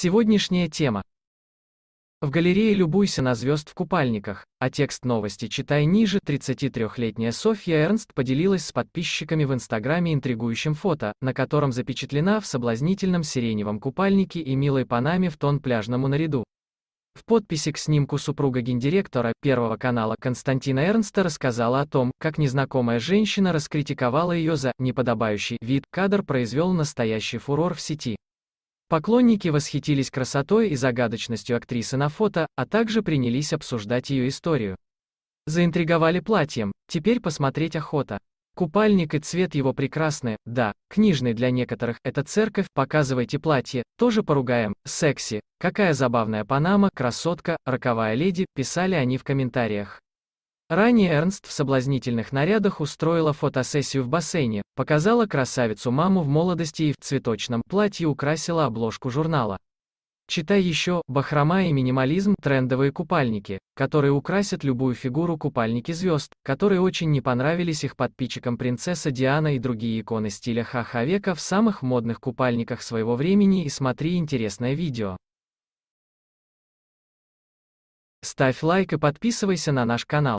Сегодняшняя тема. В галерее «Любуйся на звезд в купальниках», а текст новости читай ниже, 33-летняя Софья Эрнст поделилась с подписчиками в Инстаграме интригующим фото, на котором запечатлена в соблазнительном сиреневом купальнике и милой панаме в тон пляжному наряду. В подписи к снимку супруга гендиректора Первого канала Константина Эрнста рассказала о том, как незнакомая женщина раскритиковала ее за «неподобающий» вид, кадр произвел настоящий фурор в сети. Поклонники восхитились красотой и загадочностью актрисы на фото, а также принялись обсуждать ее историю. Заинтриговали платьем, теперь посмотреть охота. Купальник и цвет его прекрасны, да, книжный для некоторых, это церковь, показывайте платье, тоже поругаем, секси, какая забавная панама, красотка, роковая леди, писали они в комментариях. Ранее Эрнст в соблазнительных нарядах устроила фотосессию в бассейне, показала красавицу-маму в молодости и в цветочном платье украсила обложку журнала. Читай еще «Бахрома и минимализм» трендовые купальники, которые украсят любую фигуру купальники звезд, которые очень не понравились их подписчикам принцесса Диана и другие иконы стиля ха-ха века в самых модных купальниках своего времени и смотри интересное видео. Ставь лайк и подписывайся на наш канал.